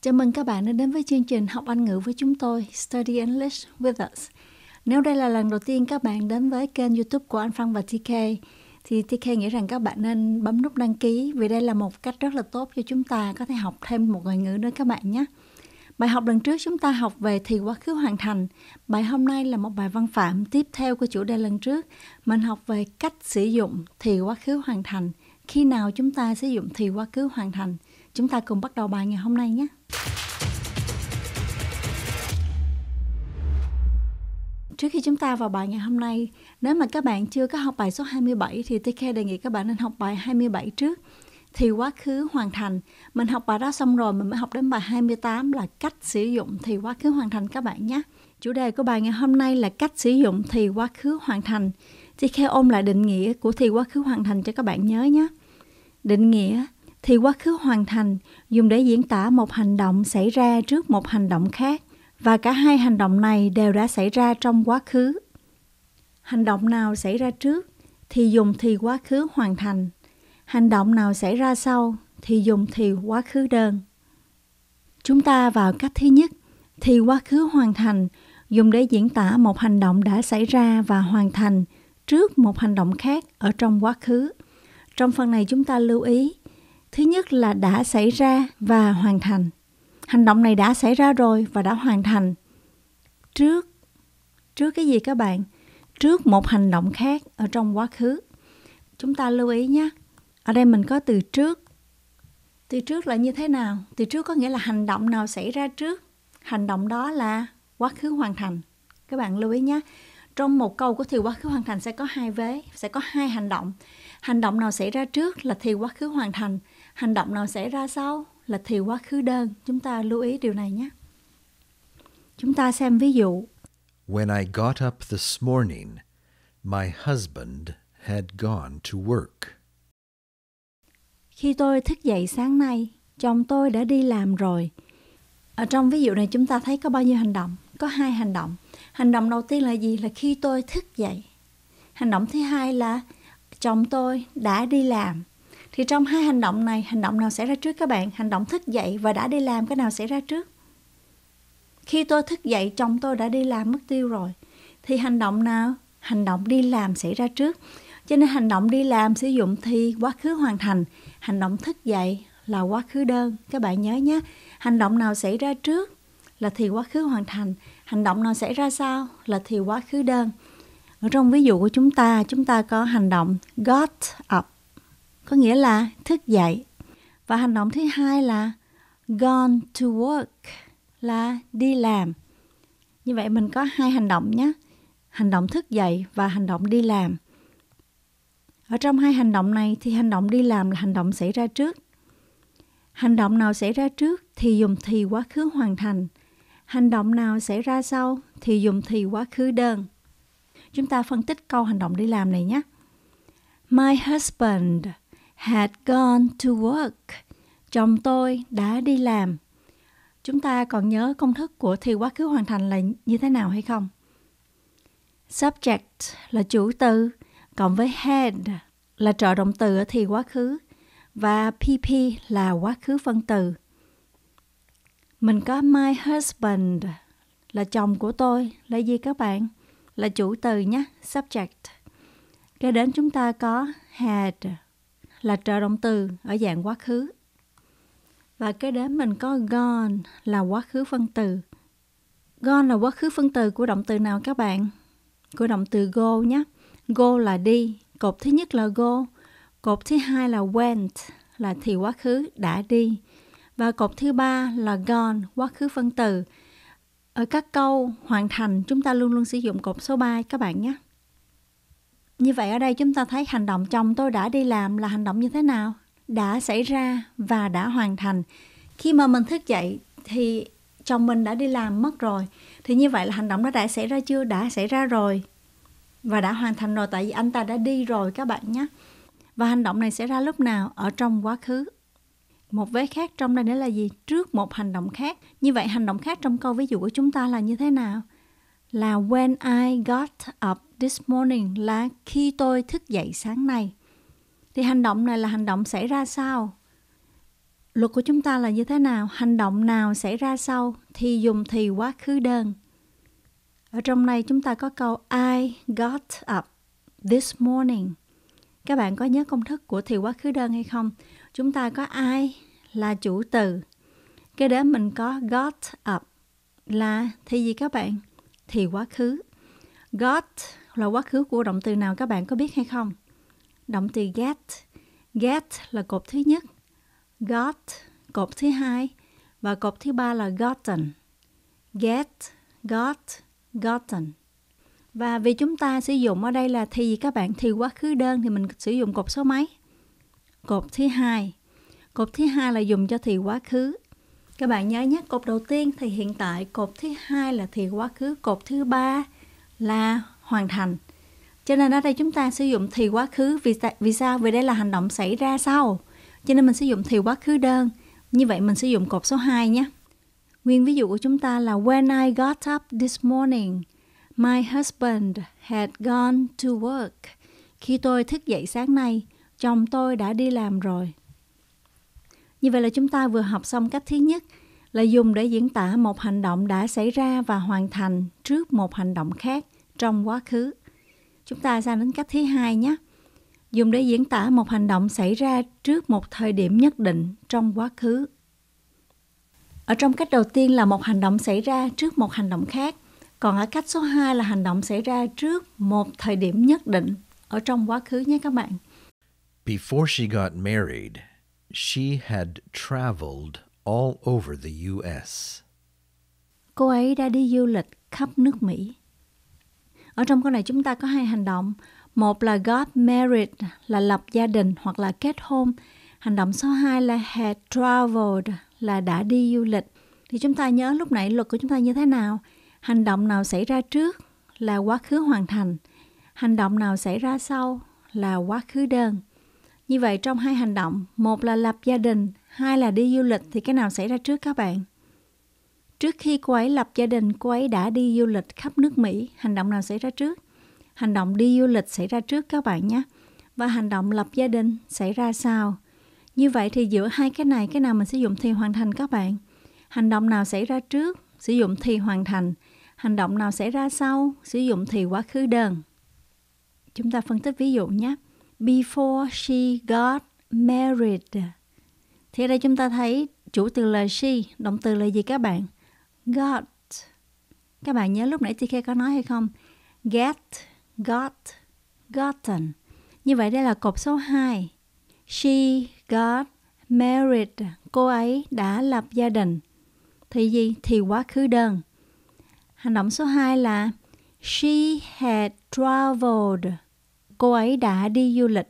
Chào mừng các bạn đã đến với chương trình học Anh ngữ với chúng tôi, Study English with us. Nếu đây là lần đầu tiên các bạn đến với kênh YouTube của Anh Phan và TK, thì TK nghĩ rằng các bạn nên bấm nút đăng ký vì đây là một cách rất là tốt cho chúng ta có thể học thêm một ngoại ngữ nữa các bạn nhé. Bài học lần trước chúng ta học về thì quá khứ hoàn thành. Bài hôm nay là một bài văn phạm tiếp theo của chủ đề lần trước. Mình học về cách sử dụng thì quá khứ hoàn thành. Khi nào chúng ta sử dụng thì quá khứ hoàn thành – Chúng ta cùng bắt đầu bài ngày hôm nay nhé. Trước khi chúng ta vào bài ngày hôm nay, nếu mà các bạn chưa có học bài số 27 thì TK đề nghị các bạn nên học bài 27 trước thì quá khứ hoàn thành. Mình học bài đó xong rồi mình mới học đến bài 28 là cách sử dụng thì quá khứ hoàn thành các bạn nhé. Chủ đề của bài ngày hôm nay là cách sử dụng thì quá khứ hoàn thành. Thì khe ôm lại định nghĩa của thì quá khứ hoàn thành cho các bạn nhớ nhé. Định nghĩa thì quá khứ hoàn thành dùng để diễn tả một hành động xảy ra trước một hành động khác và cả hai hành động này đều đã xảy ra trong quá khứ. Hành động nào xảy ra trước thì dùng thì quá khứ hoàn thành. Hành động nào xảy ra sau thì dùng thì quá khứ đơn. Chúng ta vào cách thứ nhất, thì quá khứ hoàn thành dùng để diễn tả một hành động đã xảy ra và hoàn thành trước một hành động khác ở trong quá khứ. Trong phần này chúng ta lưu ý Thứ nhất là đã xảy ra và hoàn thành. Hành động này đã xảy ra rồi và đã hoàn thành. Trước trước cái gì các bạn? Trước một hành động khác ở trong quá khứ. Chúng ta lưu ý nhé. Ở đây mình có từ trước. Từ trước là như thế nào? Từ trước có nghĩa là hành động nào xảy ra trước. Hành động đó là quá khứ hoàn thành. Các bạn lưu ý nhé trong một câu của thì quá khứ hoàn thành sẽ có hai vế, sẽ có hai hành động. Hành động nào xảy ra trước là thì quá khứ hoàn thành hành động nào xảy ra sau là thì quá khứ đơn. Chúng ta lưu ý điều này nhé. Chúng ta xem ví dụ. When I got up this morning, my husband had gone to work. Khi tôi thức dậy sáng nay, chồng tôi đã đi làm rồi. Ở trong ví dụ này chúng ta thấy có bao nhiêu hành động? Có hai hành động. Hành động đầu tiên là gì? Là khi tôi thức dậy. Hành động thứ hai là chồng tôi đã đi làm thì trong hai hành động này hành động nào xảy ra trước các bạn hành động thức dậy và đã đi làm cái nào xảy ra trước khi tôi thức dậy chồng tôi đã đi làm mất tiêu rồi thì hành động nào hành động đi làm xảy ra trước cho nên hành động đi làm sử dụng thì quá khứ hoàn thành hành động thức dậy là quá khứ đơn các bạn nhớ nhé hành động nào xảy ra trước là thì quá khứ hoàn thành hành động nào xảy ra sau là thì quá khứ đơn ở trong ví dụ của chúng ta chúng ta có hành động got up có nghĩa là thức dậy. Và hành động thứ hai là gone to work là đi làm. Như vậy mình có hai hành động nhé. Hành động thức dậy và hành động đi làm. Ở trong hai hành động này thì hành động đi làm là hành động xảy ra trước. Hành động nào xảy ra trước thì dùng thì quá khứ hoàn thành. Hành động nào xảy ra sau thì dùng thì quá khứ đơn. Chúng ta phân tích câu hành động đi làm này nhé. My husband had gone to work. Chồng tôi đã đi làm. Chúng ta còn nhớ công thức của thì quá khứ hoàn thành là như thế nào hay không? Subject là chủ từ, cộng với had là trợ động từ ở thì quá khứ và PP là quá khứ phân từ. Mình có my husband là chồng của tôi là gì các bạn? Là chủ từ nhé, subject. Kế đến chúng ta có had là trợ động từ ở dạng quá khứ. Và kế đến mình có gone là quá khứ phân từ. Gone là quá khứ phân từ của động từ nào các bạn? Của động từ go nhé. Go là đi, cột thứ nhất là go, cột thứ hai là went là thì quá khứ đã đi và cột thứ ba là gone quá khứ phân từ. Ở các câu hoàn thành chúng ta luôn luôn sử dụng cột số 3 các bạn nhé. Như vậy ở đây chúng ta thấy hành động chồng tôi đã đi làm là hành động như thế nào? Đã xảy ra và đã hoàn thành. Khi mà mình thức dậy thì chồng mình đã đi làm mất rồi. Thì như vậy là hành động đó đã xảy ra chưa? Đã xảy ra rồi. Và đã hoàn thành rồi tại vì anh ta đã đi rồi các bạn nhé. Và hành động này xảy ra lúc nào? Ở trong quá khứ. Một vế khác trong đây nữa là gì? Trước một hành động khác. Như vậy hành động khác trong câu ví dụ của chúng ta là như thế nào? là when I got up this morning là khi tôi thức dậy sáng nay. Thì hành động này là hành động xảy ra sau. Luật của chúng ta là như thế nào? Hành động nào xảy ra sau thì dùng thì quá khứ đơn. Ở trong này chúng ta có câu I got up this morning. Các bạn có nhớ công thức của thì quá khứ đơn hay không? Chúng ta có I là chủ từ. Kế đến mình có got up là thì gì các bạn? thì quá khứ. Got là quá khứ của động từ nào các bạn có biết hay không? Động từ get. Get là cột thứ nhất. Got cột thứ hai và cột thứ ba là gotten. Get, got, gotten. Và vì chúng ta sử dụng ở đây là thì các bạn thì quá khứ đơn thì mình sử dụng cột số mấy? Cột thứ hai. Cột thứ hai là dùng cho thì quá khứ các bạn nhớ nhé cột đầu tiên thì hiện tại cột thứ hai là thì quá khứ cột thứ ba là hoàn thành cho nên ở đây chúng ta sử dụng thì quá khứ vì, vì sao vì đây là hành động xảy ra sau cho nên mình sử dụng thì quá khứ đơn như vậy mình sử dụng cột số 2 nhé nguyên ví dụ của chúng ta là when I got up this morning my husband had gone to work khi tôi thức dậy sáng nay chồng tôi đã đi làm rồi như vậy là chúng ta vừa học xong cách thứ nhất là dùng để diễn tả một hành động đã xảy ra và hoàn thành trước một hành động khác trong quá khứ. Chúng ta sang đến cách thứ hai nhé. Dùng để diễn tả một hành động xảy ra trước một thời điểm nhất định trong quá khứ. Ở trong cách đầu tiên là một hành động xảy ra trước một hành động khác, còn ở cách số 2 là hành động xảy ra trước một thời điểm nhất định ở trong quá khứ nhé các bạn. Before she got married, she had traveled all over the US. Cô ấy đã đi du lịch khắp nước Mỹ. Ở trong câu này chúng ta có hai hành động. Một là got married là lập gia đình hoặc là kết hôn. Hành động số 2 là had traveled là đã đi du lịch. Thì chúng ta nhớ lúc nãy luật của chúng ta như thế nào? Hành động nào xảy ra trước là quá khứ hoàn thành. Hành động nào xảy ra sau là quá khứ đơn. Như vậy trong hai hành động, một là lập gia đình, hai là đi du lịch thì cái nào xảy ra trước các bạn? Trước khi cô ấy lập gia đình, cô ấy đã đi du lịch khắp nước Mỹ. Hành động nào xảy ra trước? Hành động đi du lịch xảy ra trước các bạn nhé. Và hành động lập gia đình xảy ra sau. Như vậy thì giữa hai cái này, cái nào mình sử dụng thì hoàn thành các bạn? Hành động nào xảy ra trước? Sử dụng thì hoàn thành. Hành động nào xảy ra sau? Sử dụng thì quá khứ đơn. Chúng ta phân tích ví dụ nhé before she got married. Thì ở đây chúng ta thấy chủ từ là she, động từ là gì các bạn? Got. Các bạn nhớ lúc nãy TK có nói hay không? Get, got, gotten. Như vậy đây là cột số 2. She got married. Cô ấy đã lập gia đình. Thì gì? Thì quá khứ đơn. Hành động số 2 là She had traveled cô ấy đã đi du lịch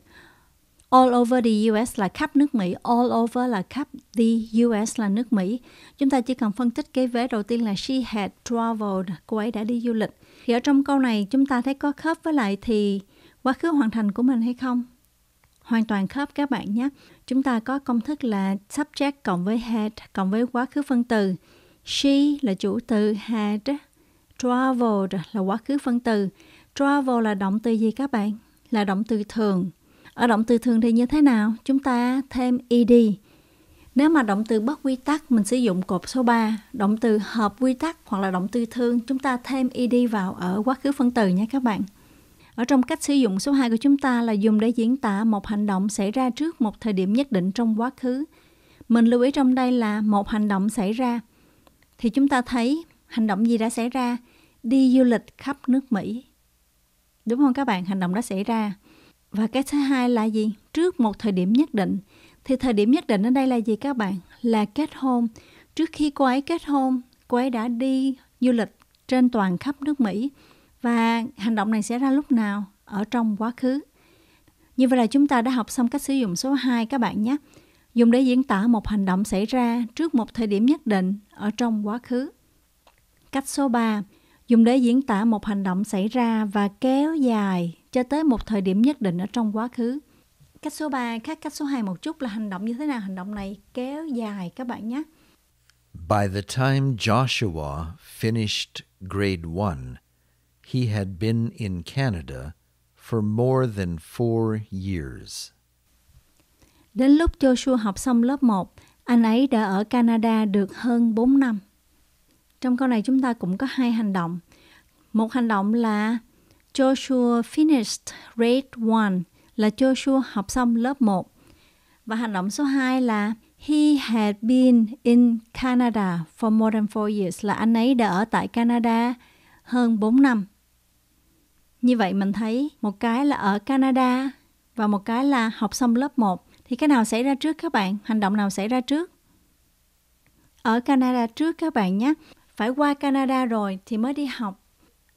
all over the US là khắp nước Mỹ, all over là khắp the US là nước Mỹ. Chúng ta chỉ cần phân tích cái vế đầu tiên là she had traveled, cô ấy đã đi du lịch. Thì ở trong câu này chúng ta thấy có khớp với lại thì quá khứ hoàn thành của mình hay không? Hoàn toàn khớp các bạn nhé. Chúng ta có công thức là subject cộng với had cộng với quá khứ phân từ. She là chủ từ had, traveled là quá khứ phân từ. Travel là động từ gì các bạn? là động từ thường. Ở động từ thường thì như thế nào? Chúng ta thêm ed. Nếu mà động từ bất quy tắc mình sử dụng cột số 3, động từ hợp quy tắc hoặc là động từ thường chúng ta thêm ed vào ở quá khứ phân từ nha các bạn. Ở trong cách sử dụng số 2 của chúng ta là dùng để diễn tả một hành động xảy ra trước một thời điểm nhất định trong quá khứ. Mình lưu ý trong đây là một hành động xảy ra. Thì chúng ta thấy hành động gì đã xảy ra? Đi du lịch khắp nước Mỹ. Đúng không các bạn? Hành động đó xảy ra. Và cái thứ hai là gì? Trước một thời điểm nhất định. Thì thời điểm nhất định ở đây là gì các bạn? Là kết hôn. Trước khi cô ấy kết hôn, cô ấy đã đi du lịch trên toàn khắp nước Mỹ. Và hành động này xảy ra lúc nào? Ở trong quá khứ. Như vậy là chúng ta đã học xong cách sử dụng số 2 các bạn nhé. Dùng để diễn tả một hành động xảy ra trước một thời điểm nhất định ở trong quá khứ. Cách số 3 dùng để diễn tả một hành động xảy ra và kéo dài cho tới một thời điểm nhất định ở trong quá khứ. Cách số 3 khác cách số 2 một chút là hành động như thế nào? Hành động này kéo dài các bạn nhé. By the time Joshua finished grade 1, he had been in Canada for more than four years. Đến lúc Joshua học xong lớp 1, anh ấy đã ở Canada được hơn 4 năm. Trong câu này chúng ta cũng có hai hành động. Một hành động là Joshua finished grade 1 là Joshua học xong lớp 1. Và hành động số 2 là He had been in Canada for more than 4 years là anh ấy đã ở tại Canada hơn 4 năm. Như vậy mình thấy một cái là ở Canada và một cái là học xong lớp 1 thì cái nào xảy ra trước các bạn? Hành động nào xảy ra trước? Ở Canada trước các bạn nhé phải qua Canada rồi thì mới đi học.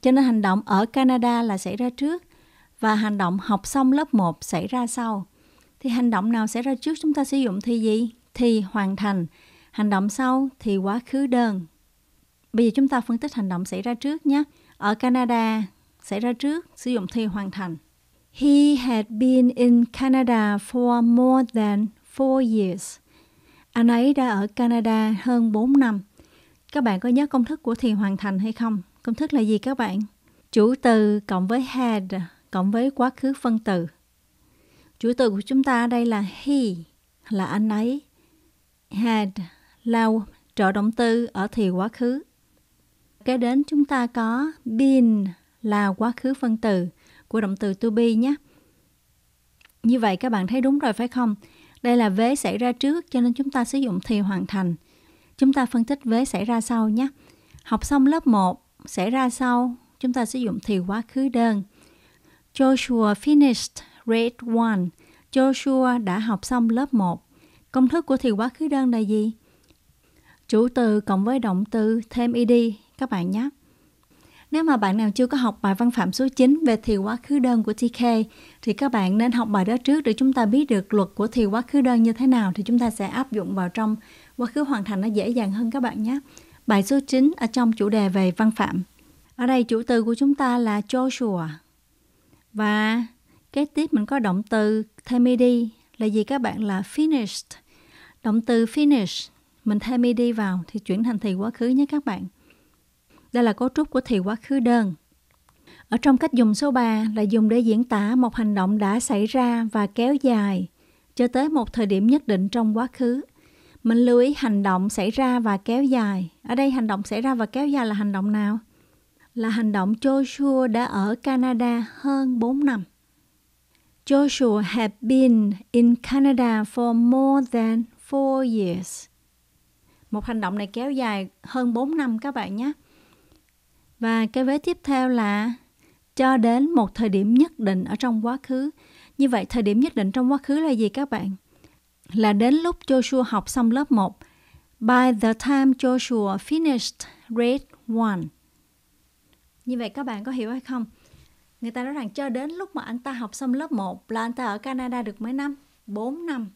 Cho nên hành động ở Canada là xảy ra trước và hành động học xong lớp 1 xảy ra sau. Thì hành động nào xảy ra trước chúng ta sử dụng thì gì? Thì hoàn thành. Hành động sau thì quá khứ đơn. Bây giờ chúng ta phân tích hành động xảy ra trước nhé. Ở Canada xảy ra trước sử dụng thì hoàn thành. He had been in Canada for more than four years. Anh ấy đã ở Canada hơn 4 năm. Các bạn có nhớ công thức của thiền hoàn thành hay không? Công thức là gì các bạn? Chủ từ cộng với had cộng với quá khứ phân từ. Chủ từ của chúng ta đây là he là anh ấy. Had là trợ động từ ở thì quá khứ. Kế đến chúng ta có been là quá khứ phân từ của động từ to be nhé. Như vậy các bạn thấy đúng rồi phải không? Đây là vế xảy ra trước cho nên chúng ta sử dụng thì hoàn thành. Chúng ta phân tích vế xảy ra sau nhé. Học xong lớp 1, xảy ra sau, chúng ta sử dụng thì quá khứ đơn. Joshua finished grade 1. Joshua đã học xong lớp 1. Công thức của thì quá khứ đơn là gì? Chủ từ cộng với động từ thêm id các bạn nhé. Nếu mà bạn nào chưa có học bài văn phạm số 9 về thì quá khứ đơn của TK thì các bạn nên học bài đó trước để chúng ta biết được luật của thì quá khứ đơn như thế nào thì chúng ta sẽ áp dụng vào trong quá khứ hoàn thành nó dễ dàng hơn các bạn nhé. Bài số 9 ở trong chủ đề về văn phạm. Ở đây chủ từ của chúng ta là Joshua. Và kế tiếp mình có động từ thêm đi là gì các bạn là finished. Động từ finish mình thêm đi vào thì chuyển thành thì quá khứ nhé các bạn. Đây là cấu trúc của thì quá khứ đơn. Ở trong cách dùng số 3 là dùng để diễn tả một hành động đã xảy ra và kéo dài cho tới một thời điểm nhất định trong quá khứ mình lưu ý hành động xảy ra và kéo dài. Ở đây hành động xảy ra và kéo dài là hành động nào? Là hành động Joshua đã ở Canada hơn 4 năm. Joshua had been in Canada for more than 4 years. Một hành động này kéo dài hơn 4 năm các bạn nhé. Và cái vế tiếp theo là cho đến một thời điểm nhất định ở trong quá khứ. Như vậy thời điểm nhất định trong quá khứ là gì các bạn? là đến lúc Joshua học xong lớp 1. By the time Joshua finished grade 1. Như vậy các bạn có hiểu hay không? Người ta nói rằng cho đến lúc mà anh ta học xong lớp 1 là anh ta ở Canada được mấy năm? 4 năm.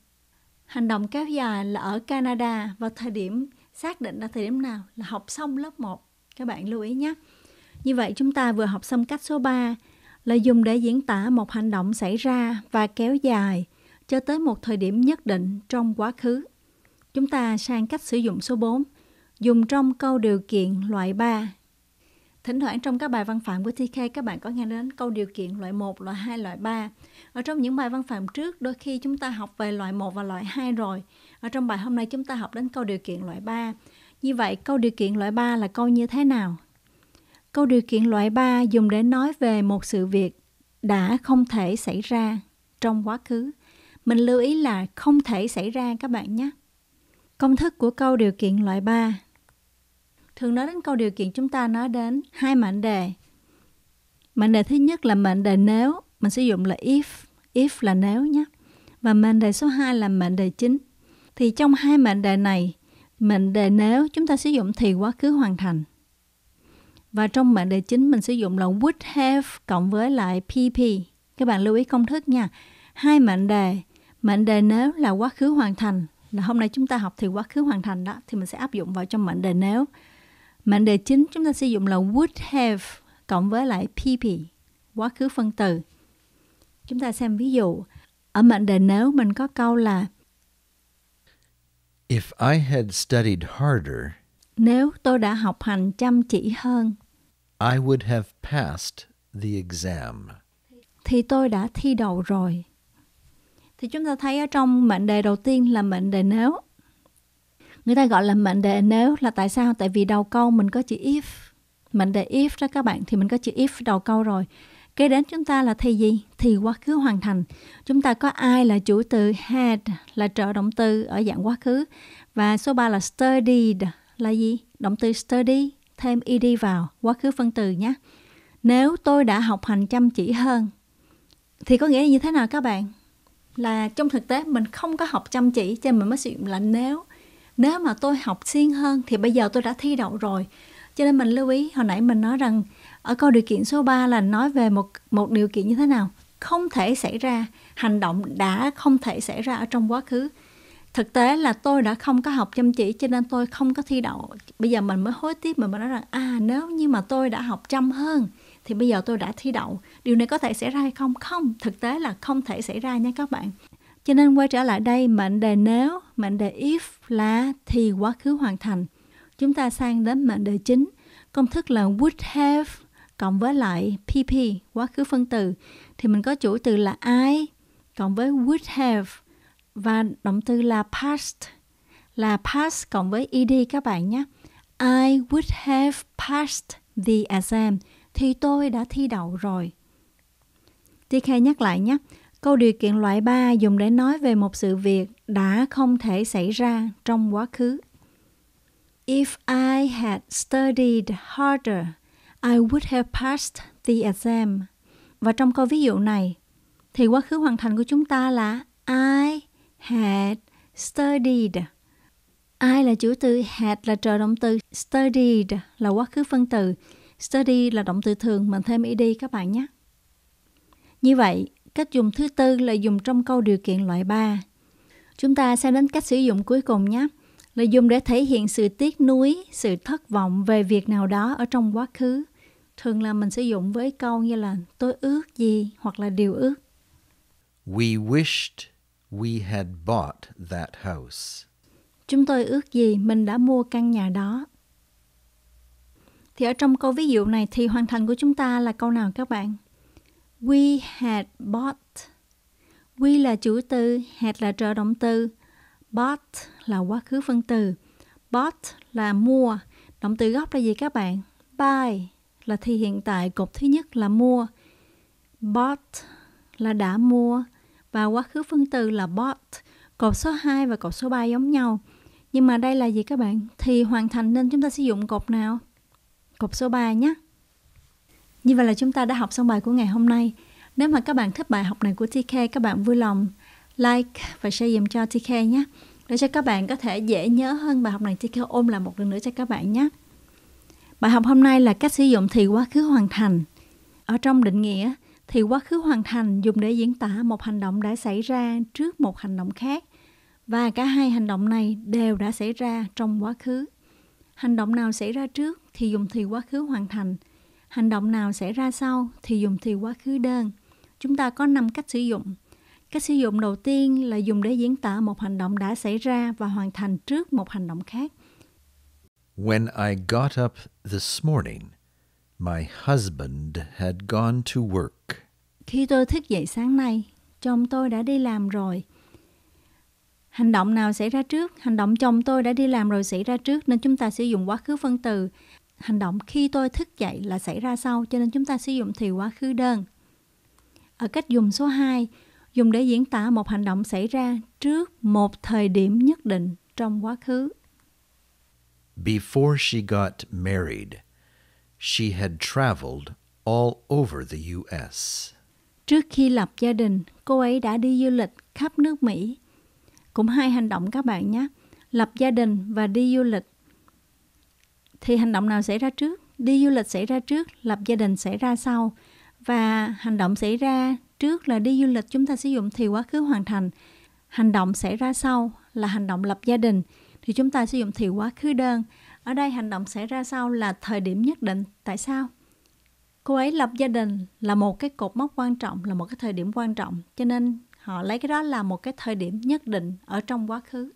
Hành động kéo dài là ở Canada vào thời điểm xác định là thời điểm nào là học xong lớp 1. Các bạn lưu ý nhé. Như vậy chúng ta vừa học xong cách số 3 là dùng để diễn tả một hành động xảy ra và kéo dài cho tới một thời điểm nhất định trong quá khứ. Chúng ta sang cách sử dụng số 4, dùng trong câu điều kiện loại 3. Thỉnh thoảng trong các bài văn phạm của TK các bạn có nghe đến câu điều kiện loại 1, loại 2, loại 3. Ở trong những bài văn phạm trước đôi khi chúng ta học về loại 1 và loại 2 rồi. Ở trong bài hôm nay chúng ta học đến câu điều kiện loại 3. Như vậy câu điều kiện loại 3 là câu như thế nào? Câu điều kiện loại 3 dùng để nói về một sự việc đã không thể xảy ra trong quá khứ mình lưu ý là không thể xảy ra các bạn nhé. Công thức của câu điều kiện loại 3 Thường nói đến câu điều kiện chúng ta nói đến hai mệnh đề. Mệnh đề thứ nhất là mệnh đề nếu, mình sử dụng là if, if là nếu nhé. Và mệnh đề số 2 là mệnh đề chính. Thì trong hai mệnh đề này, mệnh đề nếu chúng ta sử dụng thì quá khứ hoàn thành. Và trong mệnh đề chính mình sử dụng là would have cộng với lại PP. Các bạn lưu ý công thức nha. Hai mệnh đề mệnh đề nếu là quá khứ hoàn thành là hôm nay chúng ta học thì quá khứ hoàn thành đó thì mình sẽ áp dụng vào trong mệnh đề nếu mệnh đề chính chúng ta sử dụng là would have cộng với lại pp quá khứ phân từ chúng ta xem ví dụ ở mệnh đề nếu mình có câu là If I had studied harder nếu tôi đã học hành chăm chỉ hơn I would have passed the exam thì tôi đã thi đậu rồi thì chúng ta thấy ở trong mệnh đề đầu tiên là mệnh đề nếu. Người ta gọi là mệnh đề nếu là tại sao? Tại vì đầu câu mình có chữ if. Mệnh đề if đó các bạn thì mình có chữ if đầu câu rồi. Kế đến chúng ta là thì gì? Thì quá khứ hoàn thành. Chúng ta có ai là chủ từ had là trợ động từ ở dạng quá khứ. Và số 3 là studied là gì? Động từ study thêm ed vào quá khứ phân từ nhé. Nếu tôi đã học hành chăm chỉ hơn thì có nghĩa là như thế nào các bạn? là trong thực tế mình không có học chăm chỉ cho nên mình mới sử dụng là nếu nếu mà tôi học siêng hơn thì bây giờ tôi đã thi đậu rồi cho nên mình lưu ý hồi nãy mình nói rằng ở câu điều kiện số 3 là nói về một một điều kiện như thế nào không thể xảy ra hành động đã không thể xảy ra ở trong quá khứ thực tế là tôi đã không có học chăm chỉ cho nên tôi không có thi đậu bây giờ mình mới hối tiếc mình mới nói rằng à nếu như mà tôi đã học chăm hơn thì bây giờ tôi đã thi đậu điều này có thể xảy ra hay không không thực tế là không thể xảy ra nha các bạn cho nên quay trở lại đây mệnh đề nếu mệnh đề if là thì quá khứ hoàn thành chúng ta sang đến mệnh đề chính công thức là would have cộng với lại pp quá khứ phân từ thì mình có chủ từ là I cộng với would have và động từ là past là past cộng với ed các bạn nhé. I would have passed the exam thì tôi đã thi đậu rồi. Ti Khê nhắc lại nhé. Câu điều kiện loại 3 dùng để nói về một sự việc đã không thể xảy ra trong quá khứ. If I had studied harder, I would have passed the exam. Và trong câu ví dụ này, thì quá khứ hoàn thành của chúng ta là I had studied. I là chủ từ had là trợ động từ, studied là quá khứ phân từ. Study là động từ thường, mình thêm ed các bạn nhé. Như vậy, cách dùng thứ tư là dùng trong câu điều kiện loại 3. Chúng ta sẽ đến cách sử dụng cuối cùng nhé, là dùng để thể hiện sự tiếc nuối, sự thất vọng về việc nào đó ở trong quá khứ. Thường là mình sử dụng với câu như là tôi ước gì hoặc là điều ước. We wished we had bought that house. Chúng tôi ước gì mình đã mua căn nhà đó. Thì ở trong câu ví dụ này thì hoàn thành của chúng ta là câu nào các bạn? We had bought. We là chủ từ, had là trợ động từ, bought là quá khứ phân từ, bought là mua, động từ gốc là gì các bạn? Buy là thì hiện tại cột thứ nhất là mua, bought là đã mua và quá khứ phân từ là bought. Cột số 2 và cột số 3 giống nhau. Nhưng mà đây là gì các bạn? Thì hoàn thành nên chúng ta sử dụng cột nào? Cột số 3 nhé. Như vậy là chúng ta đã học xong bài của ngày hôm nay. Nếu mà các bạn thích bài học này của TK, các bạn vui lòng like và share dùm cho TK nhé. Để cho các bạn có thể dễ nhớ hơn bài học này TK ôm lại một lần nữa cho các bạn nhé. Bài học hôm nay là cách sử dụng thì quá khứ hoàn thành. Ở trong định nghĩa, thì quá khứ hoàn thành dùng để diễn tả một hành động đã xảy ra trước một hành động khác và cả hai hành động này đều đã xảy ra trong quá khứ. Hành động nào xảy ra trước thì dùng thì quá khứ hoàn thành – Hành động nào xảy ra sau thì dùng thì quá khứ đơn. Chúng ta có 5 cách sử dụng. Cách sử dụng đầu tiên là dùng để diễn tả một hành động đã xảy ra và hoàn thành trước một hành động khác. When I got up this morning, my husband had gone to work. Khi tôi thức dậy sáng nay, chồng tôi đã đi làm rồi. Hành động nào xảy ra trước? Hành động chồng tôi đã đi làm rồi xảy ra trước nên chúng ta sử dụng quá khứ phân từ hành động khi tôi thức dậy là xảy ra sau cho nên chúng ta sử dụng thì quá khứ đơn. Ở cách dùng số 2, dùng để diễn tả một hành động xảy ra trước một thời điểm nhất định trong quá khứ. Before she got married, she had traveled all over the US. Trước khi lập gia đình, cô ấy đã đi du lịch khắp nước Mỹ. Cũng hai hành động các bạn nhé, lập gia đình và đi du lịch thì hành động nào xảy ra trước đi du lịch xảy ra trước lập gia đình xảy ra sau và hành động xảy ra trước là đi du lịch chúng ta sử dụng thì quá khứ hoàn thành hành động xảy ra sau là hành động lập gia đình thì chúng ta sử dụng thì quá khứ đơn ở đây hành động xảy ra sau là thời điểm nhất định tại sao cô ấy lập gia đình là một cái cột mốc quan trọng là một cái thời điểm quan trọng cho nên họ lấy cái đó là một cái thời điểm nhất định ở trong quá khứ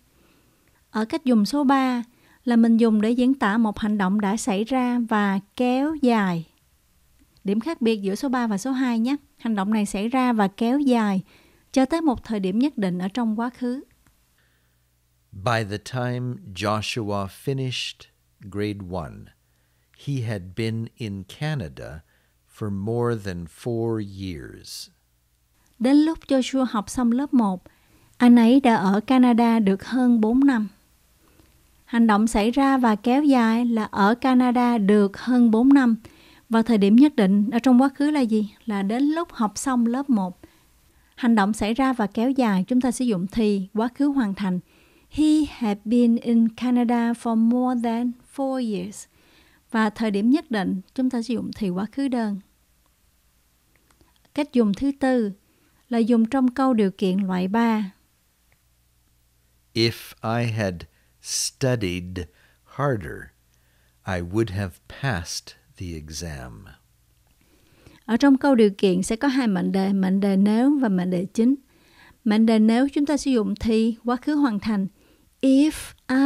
ở cách dùng số 3 là mình dùng để diễn tả một hành động đã xảy ra và kéo dài. Điểm khác biệt giữa số 3 và số 2 nhé. Hành động này xảy ra và kéo dài cho tới một thời điểm nhất định ở trong quá khứ. By the time Joshua finished grade 1, he had been in Canada for more than 4 years. Đến lúc Joshua học xong lớp 1, anh ấy đã ở Canada được hơn 4 năm. Hành động xảy ra và kéo dài là ở Canada được hơn 4 năm. Và thời điểm nhất định ở trong quá khứ là gì? Là đến lúc học xong lớp 1. Hành động xảy ra và kéo dài chúng ta sử dụng thì quá khứ hoàn thành. He had been in Canada for more than 4 years. Và thời điểm nhất định chúng ta sử dụng thì quá khứ đơn. Cách dùng thứ tư là dùng trong câu điều kiện loại 3. If I had studied harder, I would have passed the exam. Ở trong câu điều kiện sẽ có hai mệnh đề, mệnh đề nếu và mệnh đề chính. Mệnh đề nếu chúng ta sử dụng thì quá khứ hoàn thành. If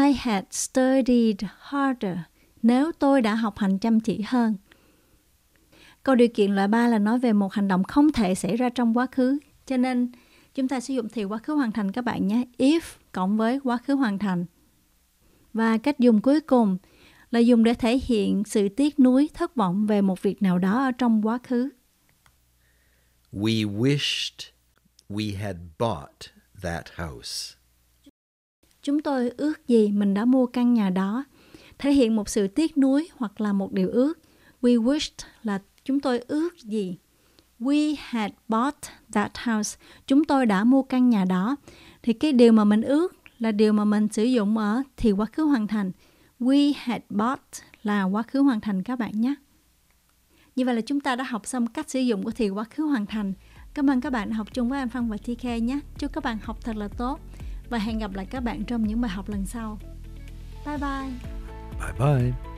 I had studied harder, nếu tôi đã học hành chăm chỉ hơn. Câu điều kiện loại 3 là nói về một hành động không thể xảy ra trong quá khứ. Cho nên chúng ta sử dụng thì quá khứ hoàn thành các bạn nhé. If cộng với quá khứ hoàn thành và cách dùng cuối cùng là dùng để thể hiện sự tiếc nuối thất vọng về một việc nào đó ở trong quá khứ. We wished we had bought that house. Chúng tôi ước gì mình đã mua căn nhà đó, thể hiện một sự tiếc nuối hoặc là một điều ước. We wished là chúng tôi ước gì. We had bought that house. Chúng tôi đã mua căn nhà đó. Thì cái điều mà mình ước là điều mà mình sử dụng ở thì quá khứ hoàn thành. We had bought là quá khứ hoàn thành các bạn nhé. Như vậy là chúng ta đã học xong cách sử dụng của thì quá khứ hoàn thành. Cảm ơn các bạn học chung với anh Phan và Thi TK nhé. Chúc các bạn học thật là tốt và hẹn gặp lại các bạn trong những bài học lần sau. Bye bye. Bye bye.